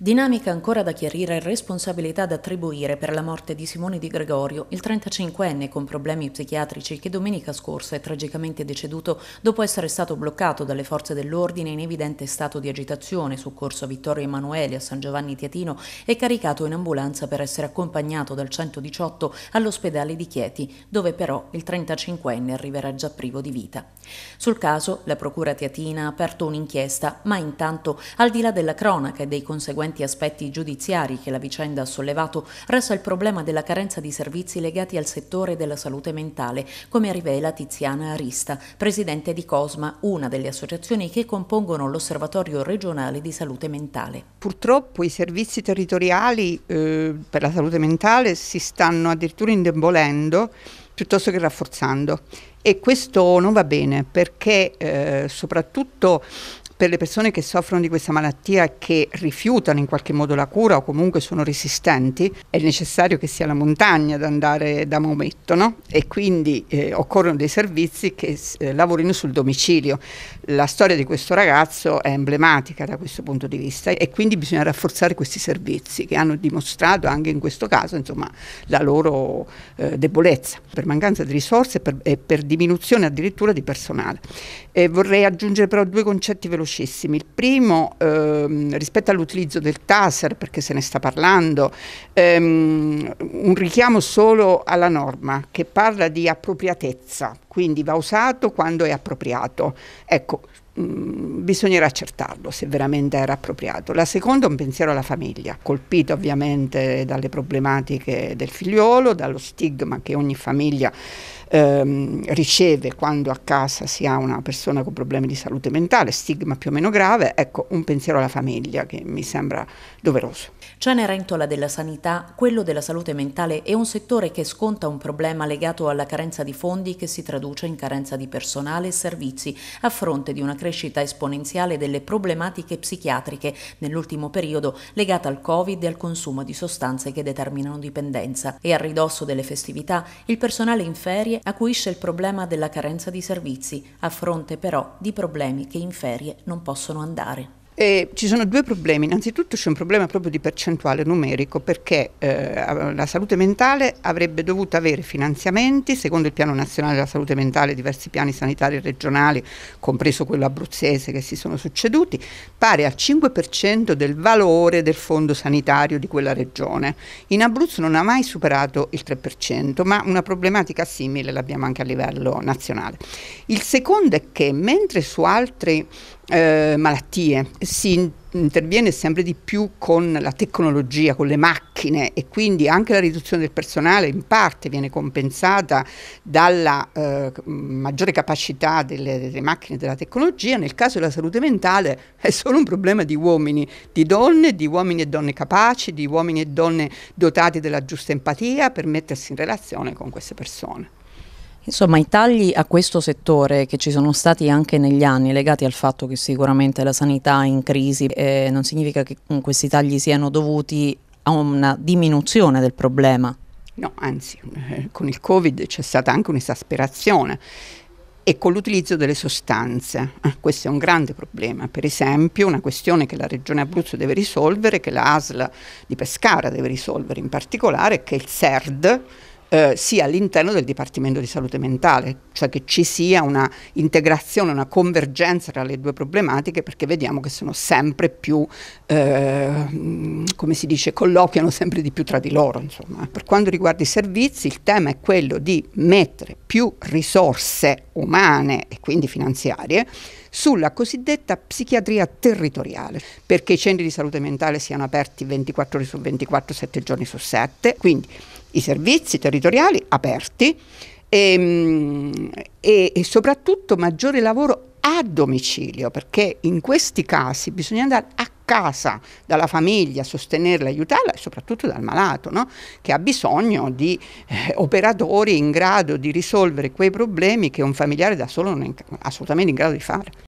Dinamica ancora da chiarire e responsabilità da attribuire per la morte di Simone Di Gregorio, il 35enne con problemi psichiatrici che domenica scorsa è tragicamente deceduto dopo essere stato bloccato dalle forze dell'ordine in evidente stato di agitazione su corso Vittorio Emanuele a San Giovanni Tietino e caricato in ambulanza per essere accompagnato dal 118 all'ospedale di Chieti, dove però il 35enne arriverà già privo di vita. Sul caso la procura tietina ha aperto un'inchiesta, ma intanto al di là della cronaca e dei conseguenti rilevanti aspetti giudiziari che la vicenda ha sollevato resta il problema della carenza di servizi legati al settore della salute mentale, come rivela Tiziana Arista, presidente di COSMA, una delle associazioni che compongono l'Osservatorio regionale di salute mentale. Purtroppo i servizi territoriali eh, per la salute mentale si stanno addirittura indebolendo piuttosto che rafforzando. E questo non va bene perché eh, soprattutto per le persone che soffrono di questa malattia e che rifiutano in qualche modo la cura o comunque sono resistenti, è necessario che sia la montagna ad andare da Maometto no? e quindi eh, occorrono dei servizi che eh, lavorino sul domicilio. La storia di questo ragazzo è emblematica da questo punto di vista e quindi bisogna rafforzare questi servizi che hanno dimostrato anche in questo caso insomma, la loro eh, debolezza per mancanza di risorse e per, e per diminuzione addirittura di personale. vorrei aggiungere però due concetti veloci velocissimi. Il primo, ehm, rispetto all'utilizzo del taser, perché se ne sta parlando, ehm, un richiamo solo alla norma che parla di appropriatezza, quindi va usato quando è appropriato. Ecco, Mm, bisognerà accertarlo se veramente era appropriato. La seconda è un pensiero alla famiglia, colpita ovviamente dalle problematiche del figliolo, dallo stigma che ogni famiglia ehm, riceve quando a casa si ha una persona con problemi di salute mentale, stigma più o meno grave, ecco un pensiero alla famiglia che mi sembra doveroso. Cenerentola della sanità, quello della salute mentale è un settore che sconta un problema legato alla carenza di fondi che si traduce in carenza di personale e servizi a fronte di una crescita crescita esponenziale delle problematiche psichiatriche nell'ultimo periodo legata al Covid e al consumo di sostanze che determinano dipendenza. E a ridosso delle festività, il personale in ferie acuisce il problema della carenza di servizi, a fronte però di problemi che in ferie non possono andare. Eh, ci sono due problemi. Innanzitutto c'è un problema proprio di percentuale numerico perché eh, la salute mentale avrebbe dovuto avere finanziamenti secondo il Piano Nazionale della Salute Mentale, diversi piani sanitari regionali, compreso quello abruzzese che si sono succeduti, pari al 5% del valore del fondo sanitario di quella regione. In Abruzzo non ha mai superato il 3%, ma una problematica simile l'abbiamo anche a livello nazionale. Il secondo è che mentre su altre eh, malattie si interviene sempre di più con la tecnologia, con le macchine e quindi anche la riduzione del personale in parte viene compensata dalla eh, maggiore capacità delle, delle macchine e della tecnologia. Nel caso della salute mentale è solo un problema di uomini, di donne, di uomini e donne capaci, di uomini e donne dotati della giusta empatia per mettersi in relazione con queste persone. Insomma, i tagli a questo settore che ci sono stati anche negli anni, legati al fatto che sicuramente la sanità è in crisi, eh, non significa che questi tagli siano dovuti a una diminuzione del problema. No, anzi, eh, con il Covid c'è stata anche un'esasperazione e con l'utilizzo delle sostanze. Ah, questo è un grande problema. Per esempio, una questione che la Regione Abruzzo deve risolvere, che la ASL di Pescara deve risolvere in particolare, è che il SERD eh, sia all'interno del Dipartimento di Salute Mentale, cioè che ci sia una integrazione, una convergenza tra le due problematiche perché vediamo che sono sempre più, eh, come si dice, colloquiano sempre di più tra di loro. Insomma. Per quanto riguarda i servizi, il tema è quello di mettere più risorse umane e quindi finanziarie sulla cosiddetta psichiatria territoriale, perché i centri di salute mentale siano aperti 24 ore su 24, 7 giorni su 7, quindi i servizi territoriali aperti e, ehm, e, e soprattutto maggiore lavoro a domicilio, perché in questi casi bisogna andare a casa dalla famiglia, sostenerla, aiutarla e soprattutto dal malato, no? che ha bisogno di eh, operatori in grado di risolvere quei problemi che un familiare da solo non è assolutamente in grado di fare.